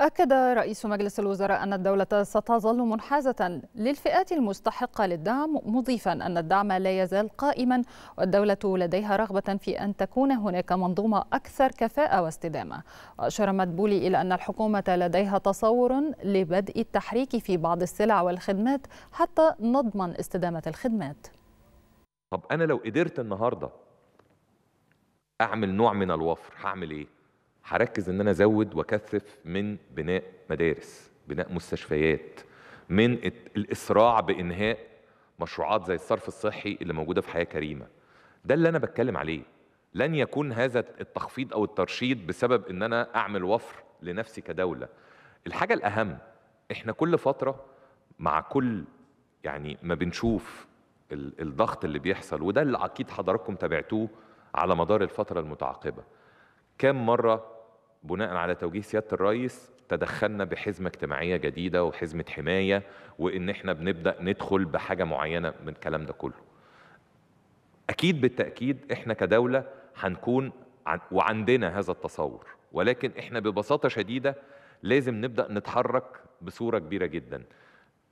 أكد رئيس مجلس الوزراء أن الدولة ستظل منحازة للفئات المستحقة للدعم مضيفا أن الدعم لا يزال قائما والدولة لديها رغبة في أن تكون هناك منظومة أكثر كفاءة واستدامة وأشار مدبولي إلى أن الحكومة لديها تصور لبدء التحريك في بعض السلع والخدمات حتى نضمن استدامة الخدمات طب أنا لو قدرت النهاردة أعمل نوع من الوفر هعمل إيه؟ هركز ان انا ازود واكثف من بناء مدارس بناء مستشفيات من الاسراع بانهاء مشروعات زي الصرف الصحي اللي موجوده في حياه كريمه ده اللي انا بتكلم عليه لن يكون هذا التخفيض او الترشيد بسبب ان انا اعمل وفر لنفسي كدوله الحاجه الاهم احنا كل فتره مع كل يعني ما بنشوف الضغط اللي بيحصل وده اللي اكيد حضراتكم تابعتوه على مدار الفتره المتعاقبه كم مرة بناء على توجيه سيادة الرئيس تدخلنا بحزمة اجتماعية جديدة وحزمة حماية وإن إحنا بنبدأ ندخل بحاجة معينة من الكلام ده كله أكيد بالتأكيد إحنا كدولة هنكون وعندنا هذا التصور ولكن إحنا ببساطة شديدة لازم نبدأ نتحرك بصورة كبيرة جدا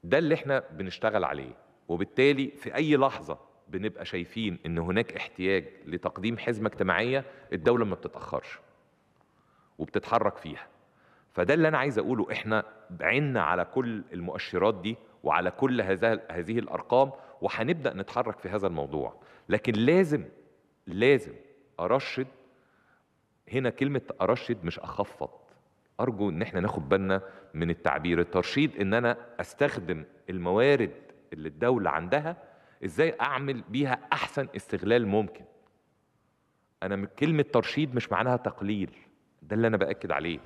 ده اللي إحنا بنشتغل عليه وبالتالي في أي لحظة بنبقى شايفين إن هناك احتياج لتقديم حزمة اجتماعية الدولة ما بتتأخرش وبتتحرك فيها فده اللي انا عايز اقوله احنا عنا على كل المؤشرات دي وعلى كل هذه الارقام وهنبدا نتحرك في هذا الموضوع لكن لازم لازم ارشد هنا كلمه ارشد مش اخفض ارجو ان احنا ناخد بالنا من التعبير الترشيد ان انا استخدم الموارد اللي الدوله عندها ازاي اعمل بيها احسن استغلال ممكن انا كلمه ترشيد مش معناها تقليل ده اللي انا باكد عليه